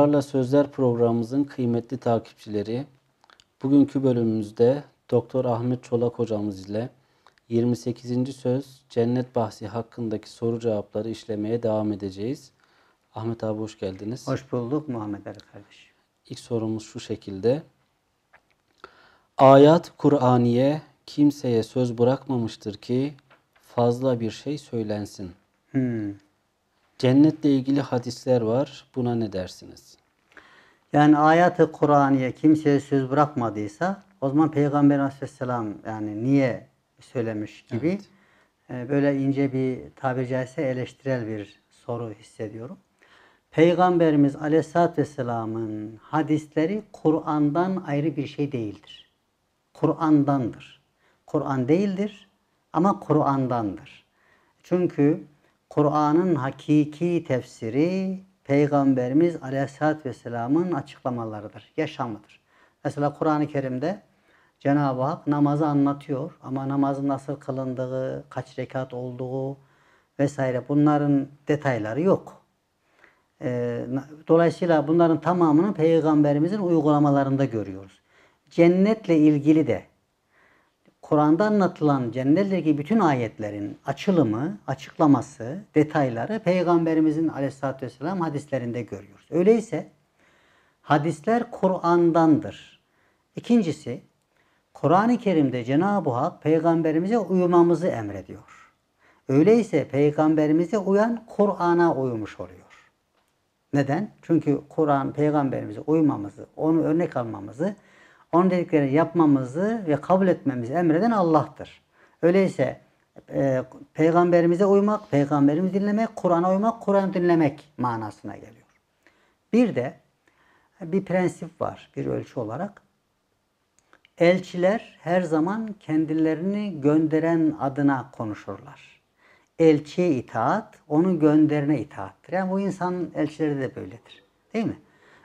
Sorularla Sözler programımızın kıymetli takipçileri, bugünkü bölümümüzde Doktor Ahmet Çolak hocamız ile 28. söz cennet bahsi hakkındaki soru cevapları işlemeye devam edeceğiz. Ahmet abi hoş geldiniz. Hoş bulduk Muhammed Ali kardeş. İlk sorumuz şu şekilde. Ayat Kur'aniye kimseye söz bırakmamıştır ki fazla bir şey söylensin. Hmm. Cennetle ilgili hadisler var. Buna ne dersiniz? Yani ayatı Kur'an'ya kimseye söz bırakmadıysa o zaman Peygamber Aleyhisselam yani niye söylemiş gibi evet. E, böyle ince bir tabiri caizse eleştirel bir soru hissediyorum. Peygamberimiz Aleyhisselatü Vesselam'ın hadisleri Kur'an'dan ayrı bir şey değildir. Kur'an'dandır. Kur'an değildir ama Kur'an'dandır. Çünkü Kur'an'ın hakiki tefsiri Peygamberimiz Aleyhisselatü Vesselam'ın açıklamalarıdır, yaşamıdır. Mesela Kur'an-ı Kerim'de Cenab-ı Hak namazı anlatıyor ama namazın nasıl kılındığı, kaç rekat olduğu vesaire bunların detayları yok. Ee, dolayısıyla bunların tamamını Peygamberimizin uygulamalarında görüyoruz. Cennetle ilgili de Kur'an'da anlatılan cennetteki bütün ayetlerin açılımı, açıklaması, detayları Peygamberimizin aleyhissalatü vesselam hadislerinde görüyoruz. Öyleyse hadisler Kur'an'dandır. İkincisi, Kur'an-ı Kerim'de Cenab-ı Hak peygamberimize uymamızı emrediyor. Öyleyse peygamberimize uyan Kur'an'a uymuş oluyor. Neden? Çünkü Kur'an peygamberimize uymamızı, onu örnek almamızı onun dediklerini yapmamızı ve kabul etmemizi emreden Allah'tır. Öyleyse e, peygamberimize uymak, peygamberimizi dinlemek, Kur'an'a uymak, Kur'an dinlemek manasına geliyor. Bir de bir prensip var bir ölçü olarak. Elçiler her zaman kendilerini gönderen adına konuşurlar. Elçiye itaat, onun gönderine itaattır. Yani bu insan elçileri de böyledir. Değil mi?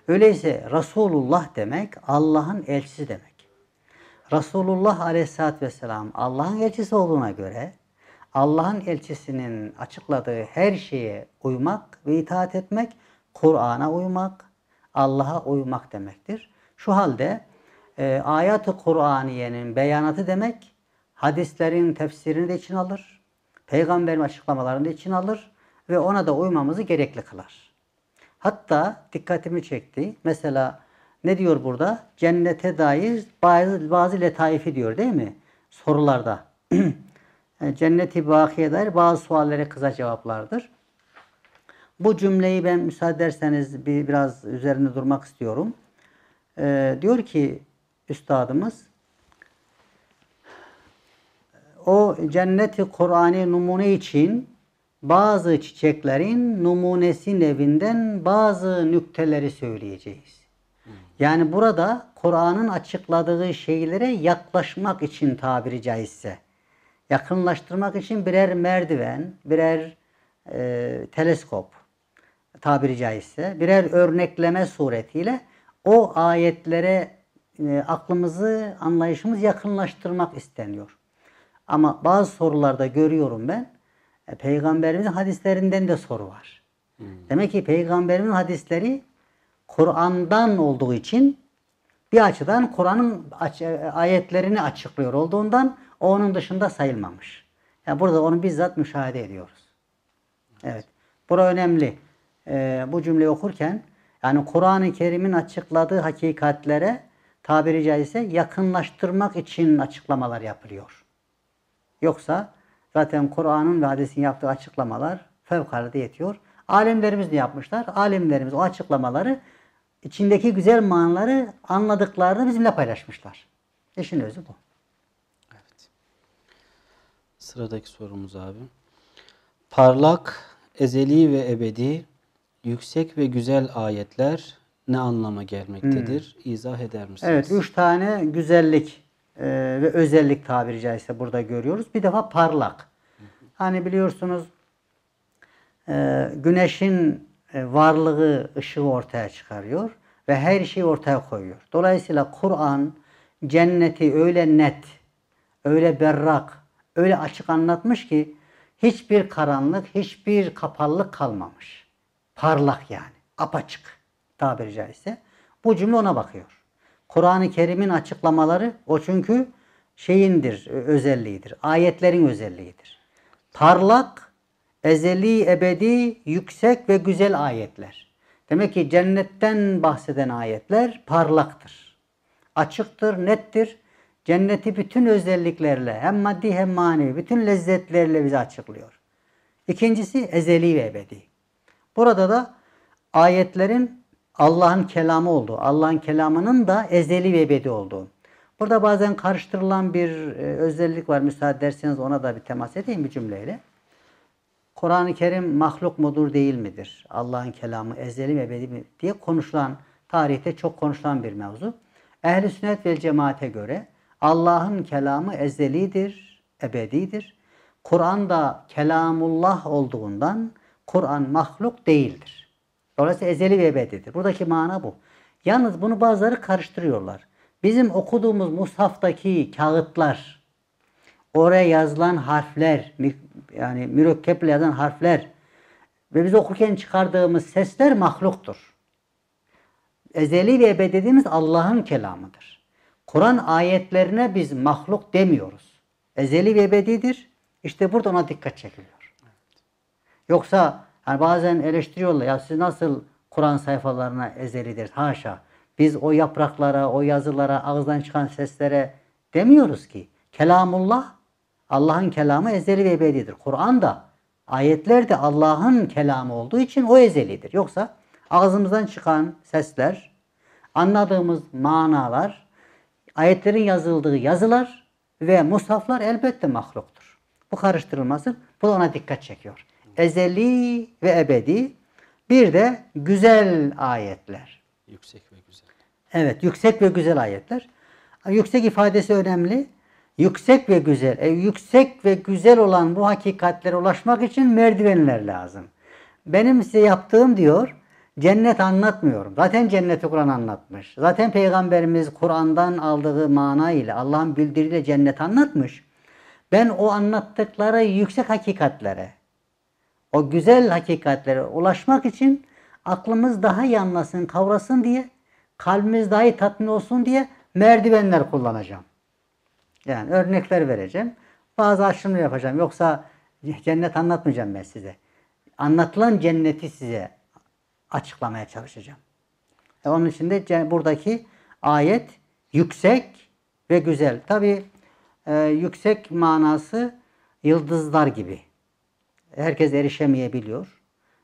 Öyleyse Resulullah demek Allah'ın elçisi demek. Resulullah Aleyhisselatü Vesselam Allah'ın elçisi olduğuna göre Allah'ın elçisinin açıkladığı her şeye uymak ve itaat etmek Kur'an'a uymak, Allah'a uymak demektir. Şu halde e, ayat-ı Kur'aniyenin beyanatı demek hadislerin tefsirini de için alır, peygamberin açıklamalarını da için alır ve ona da uymamızı gerekli kılar. Hatta dikkatimi çekti. Mesela ne diyor burada? Cennete dair bazı, bazı letaifi diyor değil mi? Sorularda. yani cenneti bakiye dair bazı suallere kısa cevaplardır. Bu cümleyi ben müsaade ederseniz bir, biraz üzerinde durmak istiyorum. Ee, diyor ki üstadımız o cenneti Kur'an'ı numune için bazı çiçeklerin numunesi nevinden bazı nükteleri söyleyeceğiz. Yani burada Kur'an'ın açıkladığı şeylere yaklaşmak için tabiri caizse, yakınlaştırmak için birer merdiven, birer e, teleskop tabiri caizse, birer örnekleme suretiyle o ayetlere e, aklımızı, anlayışımız yakınlaştırmak isteniyor. Ama bazı sorularda görüyorum ben, e, peygamberimizin hadislerinden de soru var. Hmm. Demek ki Peygamberimizin hadisleri Kur'an'dan olduğu için bir açıdan Kur'an'ın e, ayetlerini açıklıyor olduğundan onun dışında sayılmamış. Yani burada onu bizzat müşahede ediyoruz. Evet. evet. Bura önemli. Ee, bu cümleyi okurken yani Kur'an-ı Kerim'in açıkladığı hakikatlere tabiri caizse yakınlaştırmak için açıklamalar yapılıyor. Yoksa Zaten Kur'an'ın ve hadisin yaptığı açıklamalar fevkalade yetiyor. Alimlerimiz de yapmışlar? Alimlerimiz o açıklamaları içindeki güzel manları anladıklarını bizimle paylaşmışlar. İşin özü bu. Evet. Sıradaki sorumuz abi. Parlak, ezeli ve ebedi, yüksek ve güzel ayetler ne anlama gelmektedir? Hmm. İzah eder misiniz? Evet, üç tane güzellik ee, ve özellik tabiri caizse burada görüyoruz. Bir defa parlak. Hani biliyorsunuz e, güneşin e, varlığı ışığı ortaya çıkarıyor ve her şeyi ortaya koyuyor. Dolayısıyla Kur'an cenneti öyle net, öyle berrak, öyle açık anlatmış ki hiçbir karanlık, hiçbir kapallık kalmamış. Parlak yani, apaçık tabiri caizse. Bu cümle ona bakıyor. Kur'an-ı Kerim'in açıklamaları o çünkü şeyindir, özelliğidir. Ayetlerin özelliğidir. Parlak, ezeli, ebedi, yüksek ve güzel ayetler. Demek ki cennetten bahseden ayetler parlaktır. Açıktır, nettir. Cenneti bütün özelliklerle hem maddi hem manevi bütün lezzetlerle bize açıklıyor. İkincisi ezeli ve ebedi. Burada da ayetlerin Allah'ın kelamı olduğu, Allah'ın kelamının da ezeli ve ebedi olduğu. Burada bazen karıştırılan bir e, özellik var. Müsaade ederseniz ona da bir temas edeyim bir cümleyle. Kur'an-ı Kerim mahluk mudur değil midir? Allah'ın kelamı ezeli ve ebedi mi? diye konuşulan, tarihte çok konuşulan bir mevzu. Ehli sünnet ve cemaate göre Allah'ın kelamı ezelidir, ebedidir. Kur'an da kelamullah olduğundan Kur'an mahluk değildir. Dolayısıyla ezeli ve ebedidir. Buradaki mana bu. Yalnız bunu bazıları karıştırıyorlar. Bizim okuduğumuz mushaftaki kağıtlar, oraya yazılan harfler, yani mürekkeple yazan harfler ve biz okurken çıkardığımız sesler mahluktur. Ezeli ve ebedi Allah'ın kelamıdır. Kur'an ayetlerine biz mahluk demiyoruz. Ezeli ve ebedidir. İşte burada ona dikkat çekiliyor. Yoksa yani bazen eleştiriyorlar ya siz nasıl Kur'an sayfalarına ezelidir? Haşa. Biz o yapraklara, o yazılara, ağızdan çıkan seslere demiyoruz ki. Kelamullah, Allah'ın kelamı ezeli ve ebedidir. Kur'an da, ayetler de Allah'ın kelamı olduğu için o ezelidir. Yoksa ağzımızdan çıkan sesler, anladığımız manalar, ayetlerin yazıldığı yazılar ve musaflar elbette mahluktur. Bu karıştırılması, bu ona dikkat çekiyor ezeli ve ebedi. Bir de güzel ayetler. Yüksek ve güzel. Evet, yüksek ve güzel ayetler. Yüksek ifadesi önemli. Yüksek ve güzel. E, yüksek ve güzel olan bu hakikatlere ulaşmak için merdivenler lazım. Benim size yaptığım diyor, cennet anlatmıyorum. Zaten cenneti Kur'an anlatmış. Zaten Peygamberimiz Kur'an'dan aldığı mana ile Allah'ın bildiriyle cennet anlatmış. Ben o anlattıkları yüksek hakikatlere, o güzel hakikatlere ulaşmak için aklımız daha iyi anlasın, kavrasın diye, kalbimiz daha iyi tatmin olsun diye merdivenler kullanacağım. Yani örnekler vereceğim. Bazı açılımlar yapacağım. Yoksa cennet anlatmayacağım ben size. Anlatılan cenneti size açıklamaya çalışacağım. E onun için de buradaki ayet yüksek ve güzel. Tabi e, yüksek manası yıldızlar gibi herkes erişemeyebiliyor.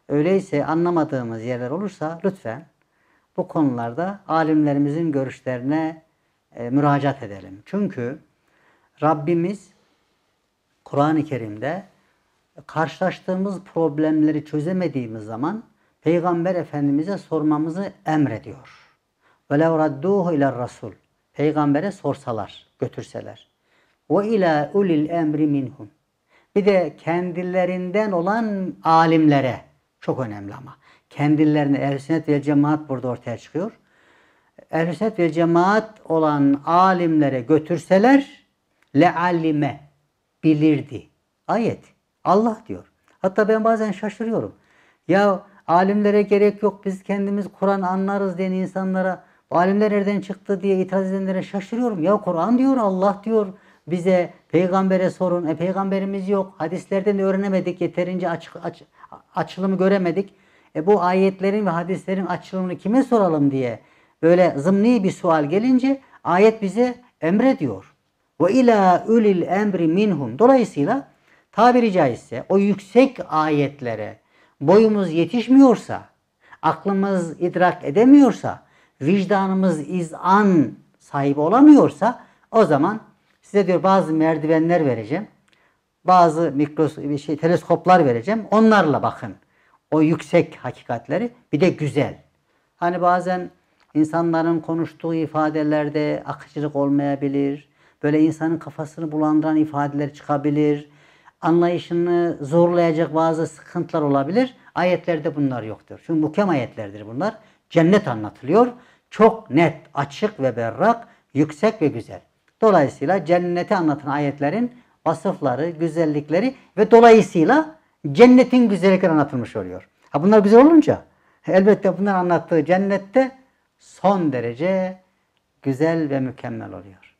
Öyleyse anlamadığımız yerler olursa lütfen bu konularda alimlerimizin görüşlerine e, müracaat edelim. Çünkü Rabbimiz Kur'an-ı Kerim'de karşılaştığımız problemleri çözemediğimiz zaman Peygamber Efendimiz'e sormamızı emrediyor. وَلَوْ رَدُّوهُ اِلَى Rasul. Peygamber'e sorsalar, götürseler. وَاِلَى اُلِ الْاَمْرِ مِنْهُمْ bir de kendilerinden olan alimlere çok önemli ama. Kendilerine ehl sünnet ve cemaat burada ortaya çıkıyor. ehl sünnet ve cemaat olan alimlere götürseler leallime bilirdi. Ayet. Allah diyor. Hatta ben bazen şaşırıyorum. Ya alimlere gerek yok biz kendimiz Kur'an anlarız diyen insanlara alimler nereden çıktı diye itiraz edenlere şaşırıyorum. Ya Kur'an diyor Allah diyor bize peygambere sorun. E peygamberimiz yok. Hadislerden de öğrenemedik. Yeterince açık, aç, açılımı göremedik. E bu ayetlerin ve hadislerin açılımını kime soralım diye böyle zımni bir sual gelince ayet bize emrediyor. Ve ila ulil emri minhum. Dolayısıyla tabiri caizse o yüksek ayetlere boyumuz yetişmiyorsa, aklımız idrak edemiyorsa, vicdanımız izan sahibi olamıyorsa o zaman Size diyor bazı merdivenler vereceğim. Bazı mikros şey teleskoplar vereceğim. Onlarla bakın. O yüksek hakikatleri bir de güzel. Hani bazen insanların konuştuğu ifadelerde akıcılık olmayabilir. Böyle insanın kafasını bulandıran ifadeler çıkabilir. Anlayışını zorlayacak bazı sıkıntılar olabilir. Ayetlerde bunlar yoktur. Çünkü muhkem ayetlerdir bunlar. Cennet anlatılıyor. Çok net, açık ve berrak, yüksek ve güzel. Dolayısıyla cenneti anlatan ayetlerin vasıfları, güzellikleri ve dolayısıyla cennetin güzellikleri anlatılmış oluyor. Ha bunlar güzel olunca elbette bunlar anlattığı cennette son derece güzel ve mükemmel oluyor.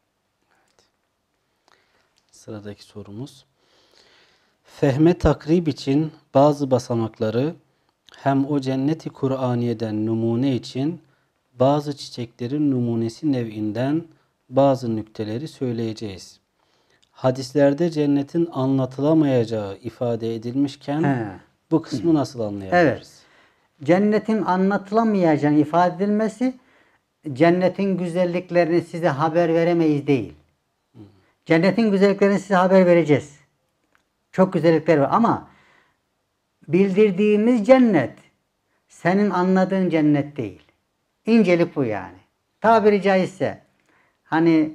Sıradaki sorumuz. Fehme takrib için bazı basamakları hem o cenneti Kur'aniye'den numune için bazı çiçeklerin numunesi nevinden bazı nükteleri söyleyeceğiz. Hadislerde cennetin anlatılamayacağı ifade edilmişken He. bu kısmı nasıl anlayabiliriz? Evet. Cennetin anlatılamayacağı ifade edilmesi cennetin güzelliklerini size haber veremeyiz değil. Cennetin güzelliklerini size haber vereceğiz. Çok güzellikler var ama bildirdiğimiz cennet senin anladığın cennet değil. İncelik bu yani. Tabiri caizse Hani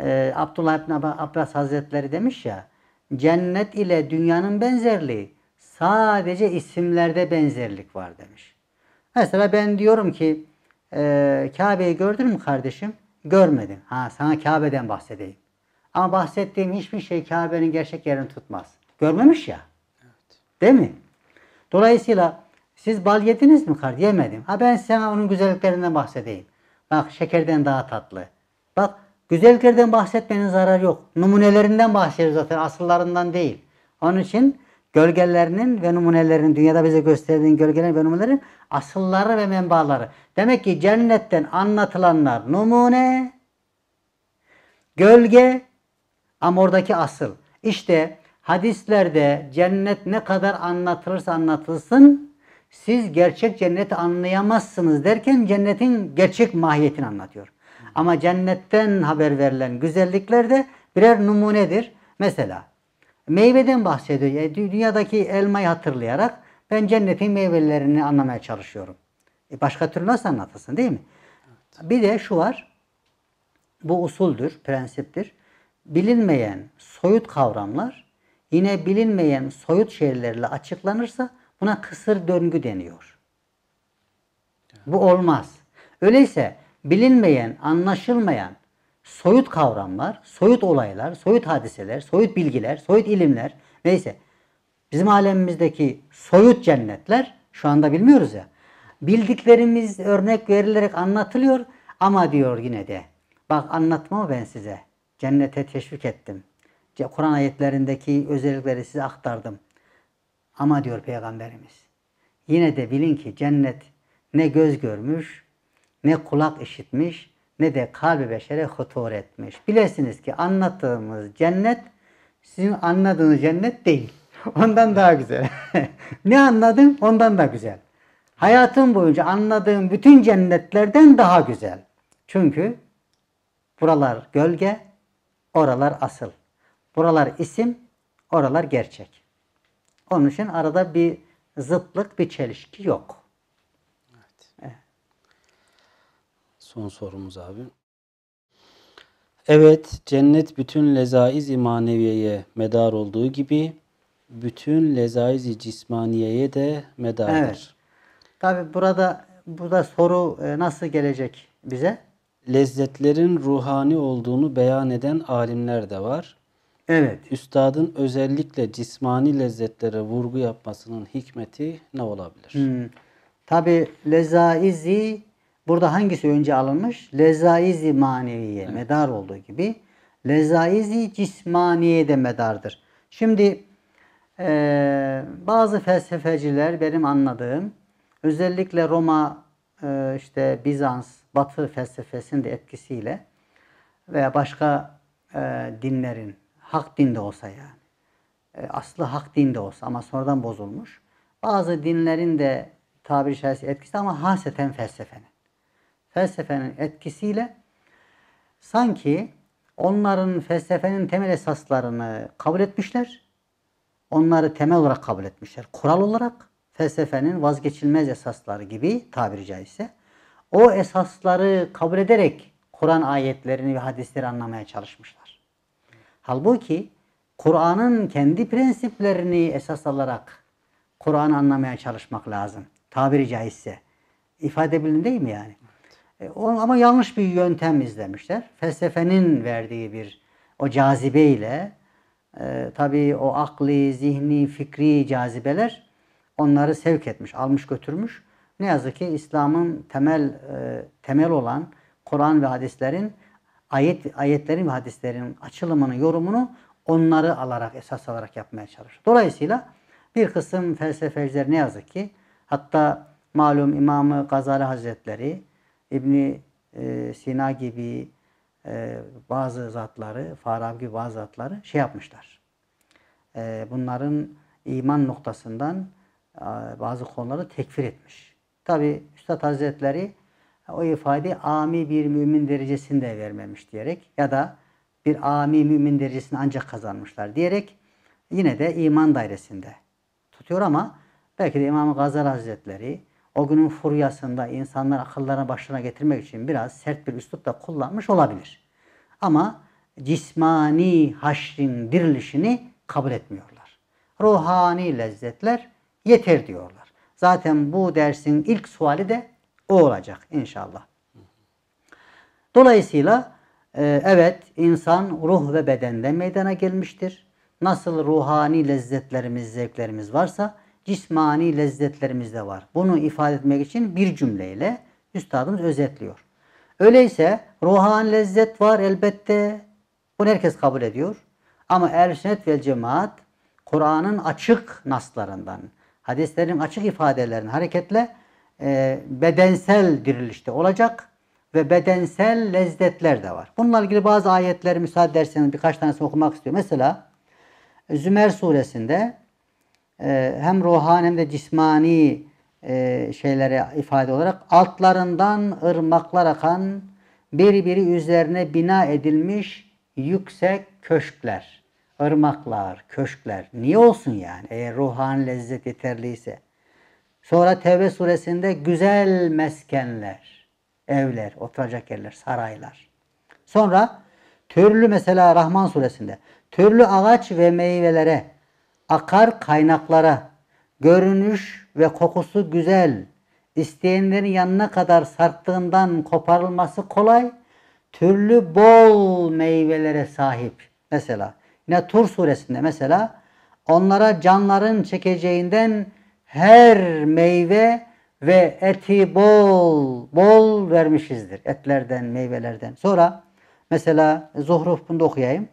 e, Abdullah İbni Abbas Hazretleri demiş ya cennet ile dünyanın benzerliği sadece isimlerde benzerlik var demiş. Mesela ben diyorum ki e, Kabe'yi gördün mü kardeşim? Görmedim. Ha sana Kabe'den bahsedeyim. Ama bahsettiğim hiçbir şey Kabe'nin gerçek yerini tutmaz. Görmemiş ya. Evet. Değil mi? Dolayısıyla siz bal yediniz mi kardeşim? Yemedim. Ha ben sana onun güzelliklerinden bahsedeyim. Bak şekerden daha tatlı. Bak güzelliklerden bahsetmenin zararı yok. Numunelerinden bahsediyoruz zaten asıllarından değil. Onun için gölgelerinin ve numunelerinin dünyada bize gösterdiğin gölgelerin ve numunelerin asılları ve menbaları. Demek ki cennetten anlatılanlar numune, gölge ama oradaki asıl. İşte hadislerde cennet ne kadar anlatılırsa anlatılsın siz gerçek cenneti anlayamazsınız derken cennetin gerçek mahiyetini anlatıyor. Ama cennetten haber verilen güzellikler de birer numunedir. Mesela meyveden bahsediyor. Yani e, dünyadaki elmayı hatırlayarak ben cennetin meyvelerini anlamaya çalışıyorum. E başka türlü nasıl anlatırsın değil mi? Evet. Bir de şu var. Bu usuldür, prensiptir. Bilinmeyen soyut kavramlar yine bilinmeyen soyut şeylerle açıklanırsa buna kısır döngü deniyor. Evet. Bu olmaz. Öyleyse bilinmeyen, anlaşılmayan soyut kavramlar, soyut olaylar, soyut hadiseler, soyut bilgiler, soyut ilimler neyse bizim alemimizdeki soyut cennetler şu anda bilmiyoruz ya. Bildiklerimiz örnek verilerek anlatılıyor ama diyor yine de bak anlatma ben size. Cennete teşvik ettim. Kur'an ayetlerindeki özellikleri size aktardım. Ama diyor Peygamberimiz yine de bilin ki cennet ne göz görmüş ne kulak işitmiş ne de kalbi beşere hutur etmiş. Bilesiniz ki anlattığımız cennet sizin anladığınız cennet değil. Ondan daha güzel. ne anladın? Ondan da güzel. Hayatın boyunca anladığım bütün cennetlerden daha güzel. Çünkü buralar gölge, oralar asıl. Buralar isim, oralar gerçek. Onun için arada bir zıtlık, bir çelişki yok. Son sorumuz abi. Evet, cennet bütün lezaiz-i maneviyeye medar olduğu gibi bütün lezaiz cismaniyeye de medardır. Evet. Tabi burada burada soru e, nasıl gelecek bize? Lezzetlerin ruhani olduğunu beyan eden alimler de var. Evet. Üstadın özellikle cismani lezzetlere vurgu yapmasının hikmeti ne olabilir? Hmm. Tabi lezaizi Burada hangisi önce alınmış? Lezaizi maneviye evet. medar olduğu gibi lezaizi cismaniye de medardır. Şimdi e, bazı felsefeciler benim anladığım özellikle Roma e, işte Bizans Batı felsefesinin de etkisiyle veya başka e, dinlerin hak dinde olsa yani e, aslı hak dinde olsa ama sonradan bozulmuş bazı dinlerin de tabiri caizse etkisi ama haseten felsefenin felsefenin etkisiyle sanki onların felsefenin temel esaslarını kabul etmişler. Onları temel olarak kabul etmişler. Kural olarak felsefenin vazgeçilmez esasları gibi tabiri caizse o esasları kabul ederek Kur'an ayetlerini ve hadisleri anlamaya çalışmışlar. Halbuki Kur'an'ın kendi prensiplerini esas alarak Kur'an'ı anlamaya çalışmak lazım. Tabiri caizse. İfade bilin değil mi yani? E, ama yanlış bir yöntem izlemişler. Felsefenin verdiği bir o cazibeyle e, tabii o akli, zihni, fikri cazibeler onları sevk etmiş, almış götürmüş. Ne yazık ki İslam'ın temel e, temel olan Kur'an ve hadislerin ayet ayetlerin ve hadislerin açılımını, yorumunu onları alarak esas alarak yapmaya çalışır. Dolayısıyla bir kısım felsefeciler ne yazık ki hatta malum İmamı Gazali Hazretleri İbni e, Sina gibi e, bazı zatları, Farab gibi bazı zatları şey yapmışlar. E, bunların iman noktasından e, bazı konuları tekfir etmiş. Tabi Üstad Hazretleri o ifade ami bir mümin derecesinde vermemiş diyerek ya da bir ami mümin derecesini ancak kazanmışlar diyerek yine de iman dairesinde tutuyor ama belki de İmam Gazal Hazretleri o günün furyasında insanlar akıllarına başına getirmek için biraz sert bir üslup da kullanmış olabilir. Ama cismani haşrin dirilişini kabul etmiyorlar. Ruhani lezzetler yeter diyorlar. Zaten bu dersin ilk suali de o olacak inşallah. Dolayısıyla e, evet insan ruh ve bedenden meydana gelmiştir. Nasıl ruhani lezzetlerimiz, zevklerimiz varsa cismani lezzetlerimiz de var. Bunu ifade etmek için bir cümleyle üstadımız özetliyor. Öyleyse ruhan lezzet var elbette. Bunu herkes kabul ediyor. Ama ehl sünnet vel cemaat Kur'an'ın açık naslarından, hadislerin açık ifadelerinin hareketle e, bedensel dirilişte olacak ve bedensel lezzetler de var. Bununla ilgili bazı ayetleri müsaade ederseniz birkaç tanesini okumak istiyorum. Mesela Zümer suresinde ee, hem ruhan hem de cismani e, şeylere ifade olarak altlarından ırmaklar akan birbiri üzerine bina edilmiş yüksek köşkler, ırmaklar, köşkler. Niye olsun yani eğer ruhan lezzet yeterliyse. Sonra Tevbe suresinde güzel meskenler, evler, oturacak yerler, saraylar. Sonra türlü mesela Rahman suresinde türlü ağaç ve meyvelere akar kaynaklara, görünüş ve kokusu güzel, isteyenlerin yanına kadar sarttığından koparılması kolay, türlü bol meyvelere sahip. Mesela yine Tur suresinde mesela onlara canların çekeceğinden her meyve ve eti bol bol vermişizdir. Etlerden, meyvelerden. Sonra mesela Zuhruf bunu okuyayım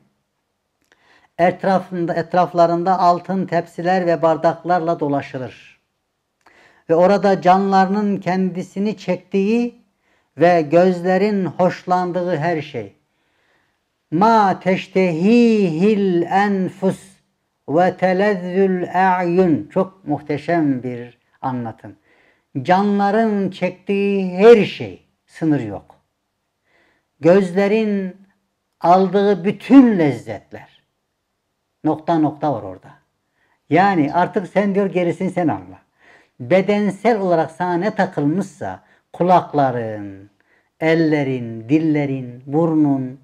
etrafında, etraflarında altın tepsiler ve bardaklarla dolaşılır. Ve orada canlarının kendisini çektiği ve gözlerin hoşlandığı her şey. Ma teştehihil enfus ve telezzül a'yun. Çok muhteşem bir anlatım. Canların çektiği her şey sınır yok. Gözlerin aldığı bütün lezzetler Nokta nokta var orada. Yani artık sen diyor gerisini sen anla. Bedensel olarak sana ne takılmışsa kulakların, ellerin, dillerin, burnun,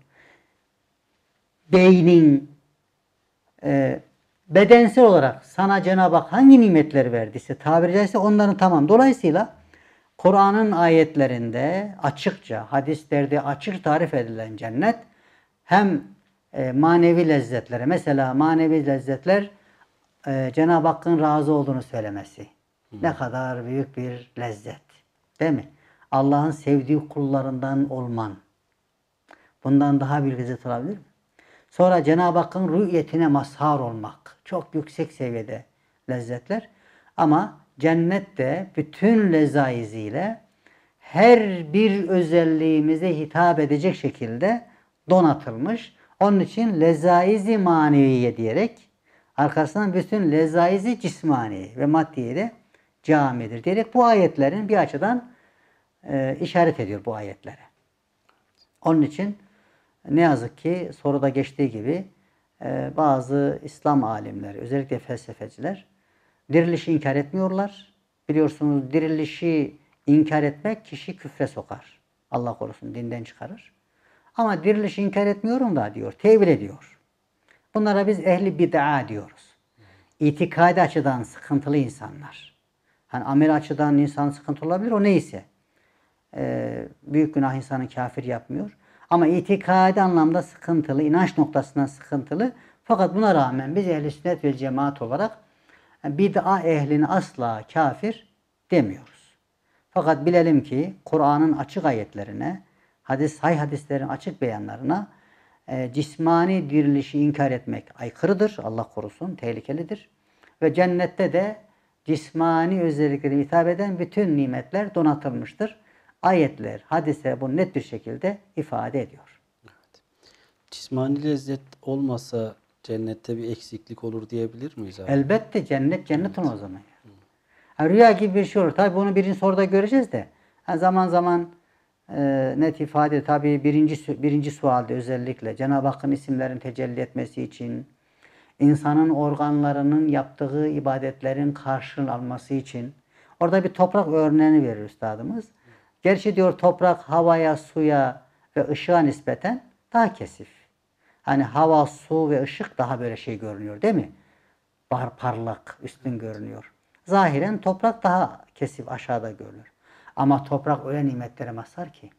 beynin e, bedensel olarak sana Cenab-ı Hak hangi nimetler verdiyse tabiri caizse onların tamam. Dolayısıyla Kur'an'ın ayetlerinde açıkça, hadislerde açık tarif edilen cennet hem e, manevi lezzetlere. Mesela manevi lezzetler e, Cenab-ı Hakk'ın razı olduğunu söylemesi. Hı. Ne kadar büyük bir lezzet. Değil mi? Allah'ın sevdiği kullarından olman. Bundan daha bir lezzet olabilir mi? Sonra Cenab-ı Hakk'ın rüyetine mazhar olmak. Çok yüksek seviyede lezzetler. Ama cennette bütün lezaiziyle her bir özelliğimize hitap edecek şekilde donatılmış onun için lezaizi maneviye diyerek arkasından bütün lezaizi cismani ve maddiye de camidir diyerek bu ayetlerin bir açıdan e, işaret ediyor bu ayetlere. Onun için ne yazık ki soruda geçtiği gibi e, bazı İslam alimleri özellikle felsefeciler dirilişi inkar etmiyorlar. Biliyorsunuz dirilişi inkar etmek kişi küfre sokar. Allah korusun dinden çıkarır. Ama dirilişi inkar etmiyorum da diyor. Tevil ediyor. Bunlara biz ehli bid'a diyoruz. İtikadi açıdan sıkıntılı insanlar. Hani amel açıdan insan sıkıntı olabilir o neyse. Ee, büyük günah insanı kafir yapmıyor. Ama itikadi anlamda sıkıntılı, inanç noktasından sıkıntılı. Fakat buna rağmen biz ehli sünnet ve cemaat olarak e, bid'a ehlini asla kafir demiyoruz. Fakat bilelim ki Kur'an'ın açık ayetlerine, hadis hay hadislerin açık beyanlarına e, cismani dirilişi inkar etmek aykırıdır. Allah korusun, tehlikelidir. Ve cennette de cismani özellikleri hitap eden bütün nimetler donatılmıştır. Ayetler, hadise bunu net bir şekilde ifade ediyor. Evet. Cismani lezzet olmasa cennette bir eksiklik olur diyebilir miyiz abi? Elbette cennet cennet evet. o zaman. Yani rüya gibi bir şey olur. Tabi bunu birinci soruda göreceğiz de. Yani zaman zaman ee, net ifade tabi birinci, birinci sualde özellikle Cenab-ı Hakk'ın isimlerin tecelli etmesi için insanın organlarının yaptığı ibadetlerin alması için orada bir toprak örneğini verir üstadımız. Gerçi diyor toprak havaya, suya ve ışığa nispeten daha kesif. Hani hava, su ve ışık daha böyle şey görünüyor değil mi? Bar parlak, üstün görünüyor. Zahiren toprak daha kesif aşağıda görünür. Ama toprak öyle nimetlere mazhar ki.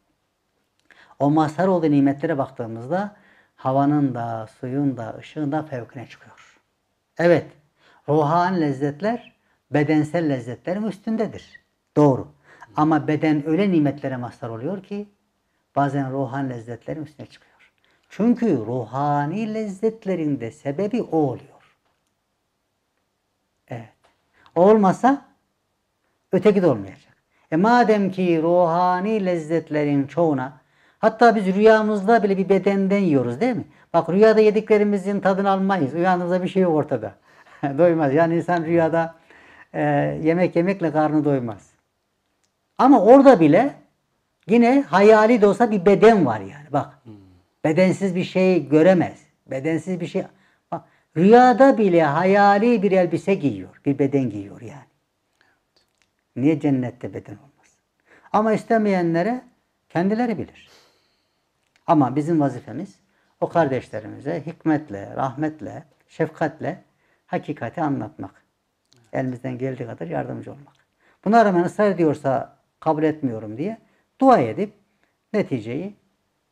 O mazhar olduğu nimetlere baktığımızda havanın da, suyun da, ışığın da fevkine çıkıyor. Evet, ruhan lezzetler bedensel lezzetlerin üstündedir. Doğru. Ama beden öyle nimetlere mazhar oluyor ki bazen ruhan lezzetlerin üstüne çıkıyor. Çünkü ruhani lezzetlerin de sebebi o oluyor. Evet. O olmasa öteki de olmayacak. E madem ki ruhani lezzetlerin çoğuna hatta biz rüyamızda bile bir bedenden yiyoruz değil mi? Bak rüyada yediklerimizin tadını almayız. Rüyanızda bir şey yok ortada. doymaz. Yani insan rüyada e, yemek yemekle karnı doymaz. Ama orada bile yine hayali de olsa bir beden var yani. Bak bedensiz bir şey göremez. Bedensiz bir şey. Bak rüyada bile hayali bir elbise giyiyor. Bir beden giyiyor yani. Niye cennette beden olmaz? Ama istemeyenlere kendileri bilir. Ama bizim vazifemiz o kardeşlerimize hikmetle, rahmetle, şefkatle hakikati anlatmak. Elimizden geldiği kadar yardımcı olmak. Buna rağmen ısrar ediyorsa kabul etmiyorum diye dua edip neticeyi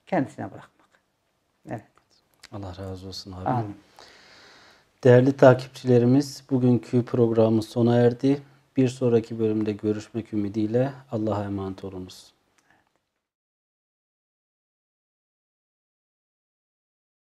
kendisine bırakmak. Evet. Allah razı olsun abi. Amin. Değerli takipçilerimiz bugünkü programımız sona erdi. Bir sonraki bölümde görüşmek ümidiyle Allah'a emanet olunuz.